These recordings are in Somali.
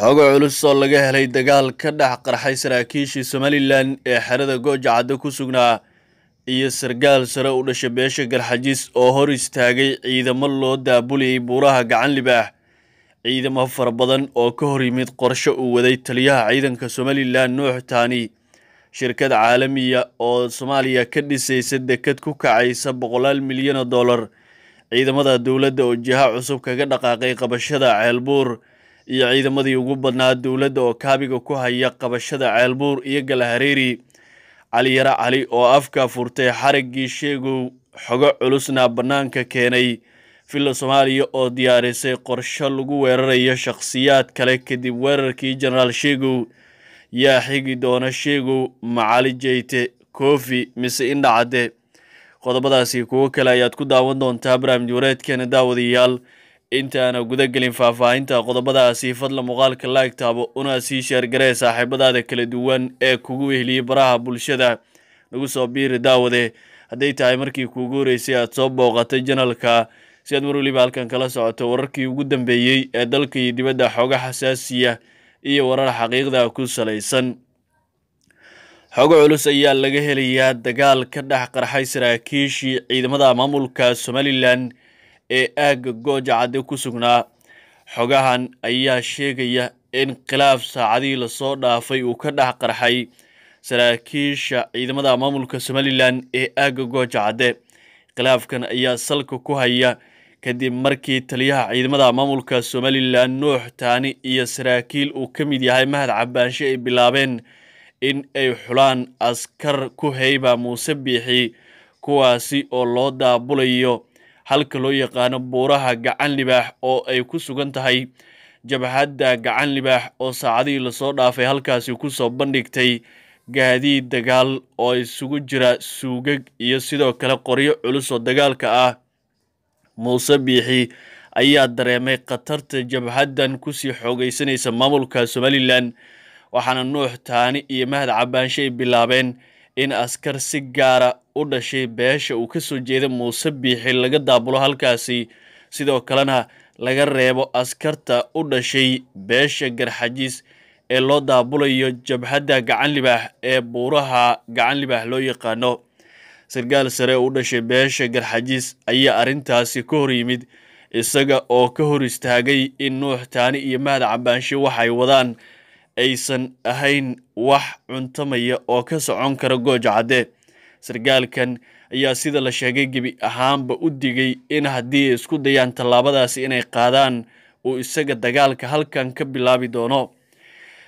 xogo culus oo laga helay dagaal ka dhex qarxay saraakiishii somalilan ee xerada gooja caddo ku sugnaa iyo sargaal sare u dhasha beesha garxajis oo hor istaagay ciidamo loo daabulayay buuraha gacan libaax ciidamo fara badan oo ka hor yimid qorsho uu waday taliyaha ciidanka somalilan nuux taani shirkad caalamiya oo soomaaliya ka dhisaysa dekad ku kacaysa boqolaal milyan oo dollar ciidamada dowladda oo jiha cusub kaga dhaqaaqay qabashada ceelbuur iyo ciidamadii ugu badnaa dowladda oo kaabiga ku haya qabashada ceelbuur iyo galahareeri cali cali oo afka furtay xariggii sheegow xogo culusna bannaanka keenay villa soomaaliya oo diyaarisay qorsho lagu weerarayo shakhsiyaad kale kadib weerarkii jenaraal sheegow yaa xigi doona sheegow macali jeyte koofi mise indhacadde qodobadaasi kuwo kale ayaad ku daawan doontaa barnaamij wareedkeena daawadayaal intaana guda gelin faahfaahinta qodobadaasi fadla muuqaalka laag una sii sheergaree saaxiibadaada kala duwan ee kugu weheliye baraha bulshada nagu soo biiri daawade hadday tahay markii kuugu horeysay aad soo booqatay janalka si aad mar weliba halkan kala socoto wararkii ugu dambeeyey ee dalka iyo dibadda xooga xasaasiya iyo warar xaqiiqda ku salaysan xogo culus ayaa laga helayaa dagaal ka dhex qarxay saraakiishii ciidamada maamulka somalilan ee aagga gooja ku sugnaa xogahan ayaa sheegaya in khilaaf saacadihii lasoo dhaafay uu ka dhex qarxay saraakiisha ciidamada maamulka somalilan ee aagga gooja khilaafkan ayaa salka ku haya kadib markii taliyaha ciidamada maamulka somalilan nuux taani iyo saraakiil uu ka mid yahay mahad cabaanshe ay bilaabeen in ay xulaan askar ku heyba muuse biixi kuwaasi oo loo daabulayo halka loo yaqaano buuraha gacan libaax oo ay ku sugan tahay jabhadda gacan libaax oo saacadihii lasoo dhaafay halkaasi ku soo bandhigtay gaadiid dagaal oo isugu jira suugag iyo sidoo kale qoryo culus oo dagaalka ah muuse biixi ayaa dareemay khatarta jabhaddan ku sii xoogaysanaysa maamulka somalilan waxaana nuux taani iyo mahad cabaansho ay bilaabeen in askar si gaara u dhashay beesha uu ka soo jeeda muuse biixi laga daabulo halkaasi sidoo kalena laga reebo askarta u dhashay beesha garxajiis ee loo daabulayo jabhadda gacan ee buuraha gacan loo yaqaano sarkaal sare u dhashay beesha garxajiis ayaa arrintaasi ka hor yimid isaga oo ka hor istaagay in nuux taani iyo mahad cabaanshe waxay wadaan aysan ahayn wax cuntamaya oo ka socon kara gooj caddeed sarkaalkan ayaa sida la sheegay gebi ahaanba u digay in haddii ay isku dayaan tallaabadaasi inay qaadaan uu isaga dagaalka halkan ka bilaabi doono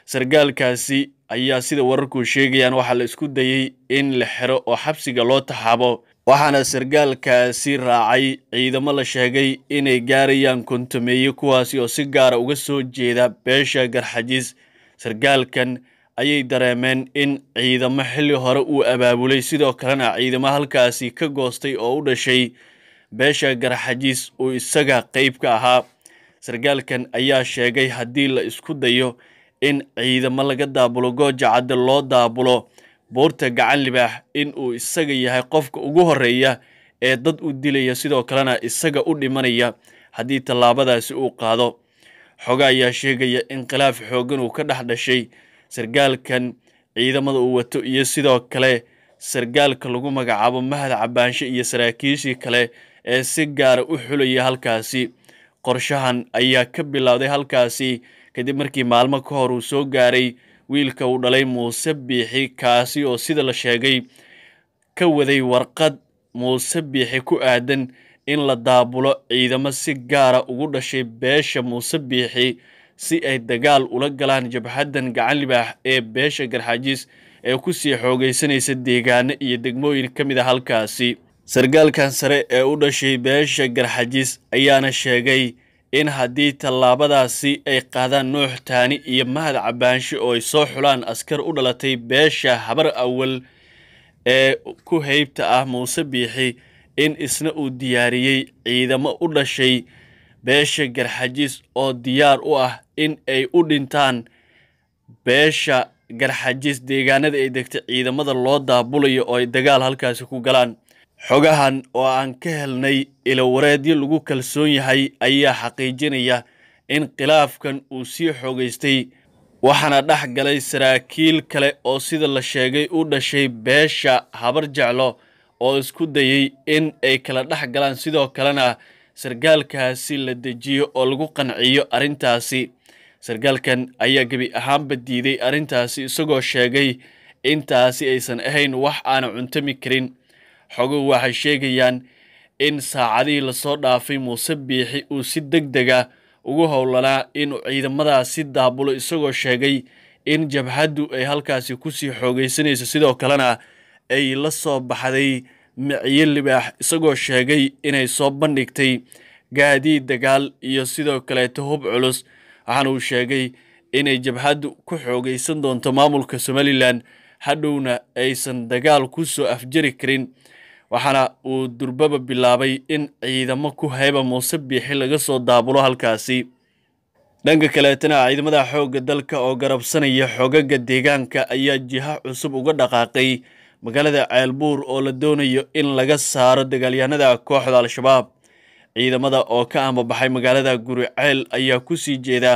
sarkaalkaasi ayaa sida wararku sheegayaan waxaa la isku dayey in la xero oo xabsiga loo taxaabo waxaana sarkaalkaasi raacay ciidamo la sheegay inay gaarayaan kontameeye kuwaasi oo si gaara uga soo jeeda beesha garxajis sargaalkan ayay dareemeen in ciidamo xilli hore uu abaabulay sidoo kalena ciidamo halkaasi ka goostay oo u dhashay beesha garxajiis uu isaga qayb ka ahaa sargaalkan ayaa sheegay haddii la isku dayo in ciidamo laga daabulo gooja cadde loo daabulo buurta gacan libaax in uu isaga yahay qofka ugu horreeya ee dad u dilaya sidoo kalena isaga u dhimanaya haddii tallaabadaasi uu qaado xoga ayaa sheegaya in khilaaf xooggan uu ka dhex dhashay sargaalkan ciidamada uu wato iyo sidoo kale sargaalka lagu magacaabo mahad cabbaanshe iyo saraakiishii kale ee si gaara ah u xulaya halkaasi qorshahan ayaa ka bilowday halkaasi kadib markii maalmo ka hor uu soo gaaray wiilka uu dhalay muuse biixi kaasi oo sida la sheegay ka waday warqad muuse biixi ku aadan in la daabulo ciidamo si gaara ugu dhashay beesha muuse biixi si ay dagaal ula galaan jabhaddan gacan libaax ee beesha garxaajiis ee ku sii xoogaysanaysa deegaano iyo degmooyin ka mid a ah halkaasi sargaalkan sare ee u dhashay beesha garxajis ayaana sheegay in haddii tallaabadaasi ay qaadaan nuux taani iyo mahad cabbaanshi oo ay soo xulaan askar u dhalatay beesha habar awal ee ku heybta ah muuse biixi in isna uu diyaariyey ciidamo u dhashay beesha garxajis oo diyaar u ah in ay u dhintaan beesha garxajis deegaanada ay degtay ciidamada loo daabulayo oo ay dagaal halkaasi ku galaan xogahan oo aan ka helnay ilowareedyo lagu kalsoon yahay ayaa xaqiijinaya in khilaafkan uu sii xoogaystay waxaana dhex galay saraakiil kale oo sida la sheegay u dhashay beesha habar jeclo oo isku dayey in ay kala dhex galaan sidoo kalena sargaalkaasi la dejiyo oo lagu qanciyo arrintaasi sargaalkan ayaa gebi ahaanba diiday arrintaasi isagoo sheegay intaasi aysan ahayn wax aana cuntami karin xogo waxay sheegayaan in saacadihii lasoo dhaafay muuse biixi uu si deg dega ah ugu howlanaa inuu ciidamadaasi daabulo isagoo sheegay in jabhaddu ay halkaasi ku sii xoogaysanayso sidoo kalena ay la soo baxday miciye libaax isagoo sheegay inay soo bandhigtay gaadiid dagaal iyo sidoo kaleeta hub culus waxaana uu sheegay inay jabhaddu ku xoogaysan doonto maamulka somalilan hadhowna aysan dagaal ku soo afjari karin waxaana uu durbaba bilaabay in ciidamo ku hayba muuse biixi laga soo daabulo halkaasi dhanka kaleetana ciidamada xoogga dalka oo garabsanaya xoogagga deegaanka ayaa jiha cusub uga dhaqaaqay magaalada ceelbuur oo la doonayo in laga saaro dagaalyahanada kooxda al-shabaab ciidamada oo ka ambabaxay magaalada guri ceel ayaa ku sii jeeda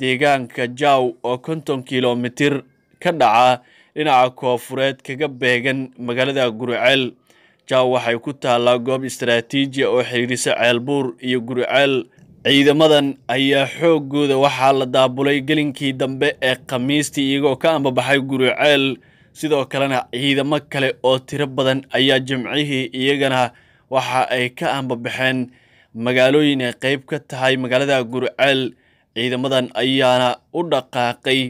deegaanka jaw oo konton kilomitir ka dhaca dhinaca koofureed kaga beegan magaalada guriceel jaw waxay ku taallaa goob istaraatiijiya ah oo xiriirisa ceelbuur iyo guriceel ciidamadan ayaa xooggooda waxaa la daabulay gelinkii dambe ee khamiistii iyagoo ka ambabaxay guriceel sidoo kalena ciidamo kale oo tiro badan ayaa jimcihii iyagana waxa ay ka ambabaxeen magaalooyin ay qayb ka tahay magaalada gurceel ciidamadan ayaana u dhaqaaqay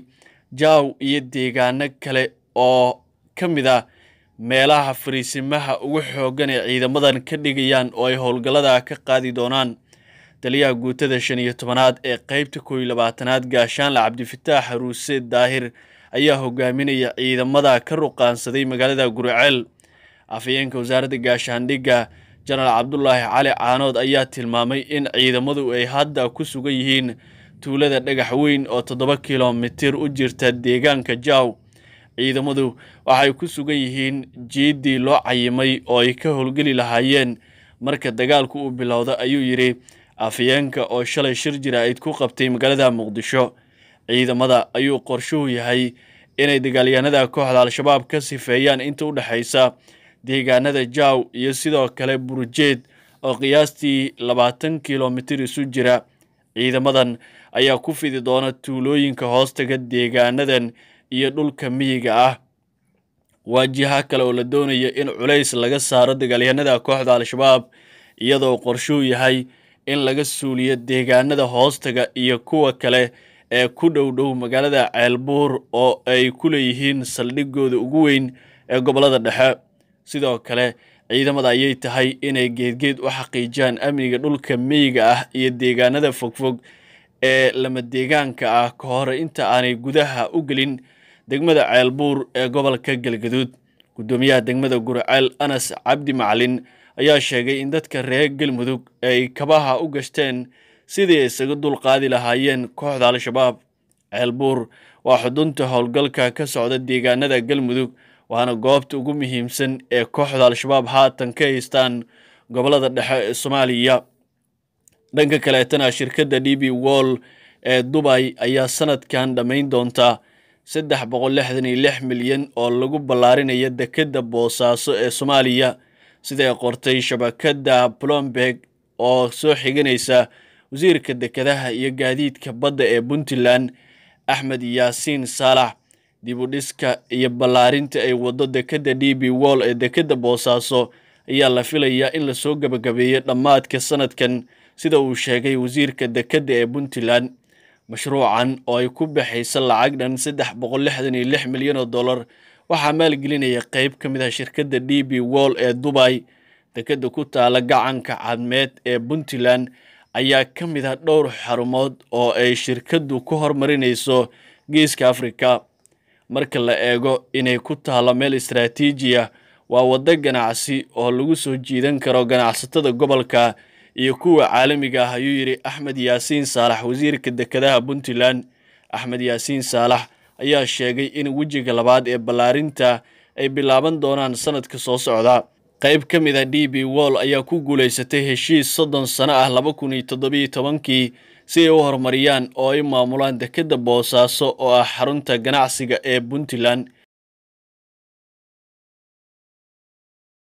jaaw iyo deegaano kale oo ka mid a ah meelaha fariisimaha ugu xooggan ee ciidamadan ka dhigayaan oo ay howlgallada ka qaadi doonaan daliyaha guutada shan iyo tobanaad ee qaybta kooiyo labaatanaad gaashaanla cabdifitaax ruuse daahir ayaa hogaaminaya ciidamada ka ruqaansaday magaalada guriceel afhayeenka wasaaradda gaashaandhigga jenaraal cabdulaahi cali caanood ayaa tilmaamay in ciidamadu ay hadda ku sugan yihiin tuulada dhagax weyn oo toddoba kilomitir u jirta deegaanka jaw ciidamadu waxay ku sugan yihiin jiiddii loo cayimay oo ay ka howlgeli lahaayeen marka dagaalku uu bilowda ayuu yidhi afhayeenka oo shalay shir jira-id ku qabtay magaalada muqdisho ciidamada ayuu qorshuhu yahay inay dagaalyahanada kooxda al-shabaab ka sifeeyaan inta u dhexaysa deegaanada jaaw iyo sidoo kale burujeed oo qiyaastii labaatan kilomitir isu jira ciidamadan ayaa ku fidi doona tuulooyinka hoostaga deegaanadan iyo dhulka miyiga ah waajiha kale oo la doonaya in culays laga saaro dagaalyahanada kooxda al-shabaab iyadoo qorshuhu yahay in laga suuliyo deegaanada hoostaga iyo kuwa kale ee ku dhowdhow dhow magaalada ceelbuur oo ay ku leeyihiin saldhiggooda ugu weyn ee gobollada dhexe sidoo kale ciidamada ayay tahay inay geedgeed u xaqiijiyaan amniga dhulka miyiga ah iyo deegaanada fogfog ee lama deegaanka ah ka hore inta aanay gudaha u gelin degmada ceelbuur ee gobolka galgaduud guddoomiyaha degmada guriceel anas cabdi macalin ayaa sheegay in dadka reer galmudug ay kabaha u gashteen sidii ay isaga dulqaadi lahaayeen kooxda al-shabaab ceelbuur waa xudunta howlgalka ka socda deegaanada galmudug waana goobta ugu muhiimsan ee kooxda al-shabaab haatan ka haystaan gobolada dhexe ee soomaaliya dhanka kaleetana shirkadda d b wol ee dubay ayaa sanadkan dhammayn doonta saddex boqol lixdan iyo lix milyan oo lagu ballaarinaya dekedda boosaaso ee soomaaliya sida ay qortay shabakadda plomberg oo soo xiganaysa wasiirka dekedaha iyo gaadiidka badda ee puntland axmed yaasiin saalax dibudhiska iyo ballaarinta ay waddo dekedda d b wall ee dekedda boosaaso ayaa la filayaa in lasoo gabagabeeyo dhammaadka sanadkan sida uu sheegay wasiirka dekedda ee puntland mashruucan oo ay ku baxaysa lacag dhan saddex boqol lixdan iyo lix milyan oo dollar waxaa maalgelinaya qeyb ka mid ah shirkadda d b wall ee dubai dekedda ku taala gacanka cadmeed ee puntland ayaa ka mid ah dhowr xarumood oo ay shirkaddu ku horumarinayso geeska afrika marka la eego inay ku taallo meel istaraatiijiya waa waddo ganacsi oo lagu soo jiidan karo ganacsatada gobolka iyo kuwa caalamiga ah ayuu yidhi axmed yaasiin saalax wasiirka dekedaha puntland axmed yaasiin saalax ayaa sheegay in wejiga labaad ee ballaarinta ay bilaaban doonaan sannadka soo socda qayb ka mid a ah d b wall ayaa ku guulaysatay heshiis soddon sano ah laba kun iyo toddobiyo tobankii si ay u horumariyaan oo ay maamulaan dekedda boosaaso oo ah xarunta ganacsiga ee puntland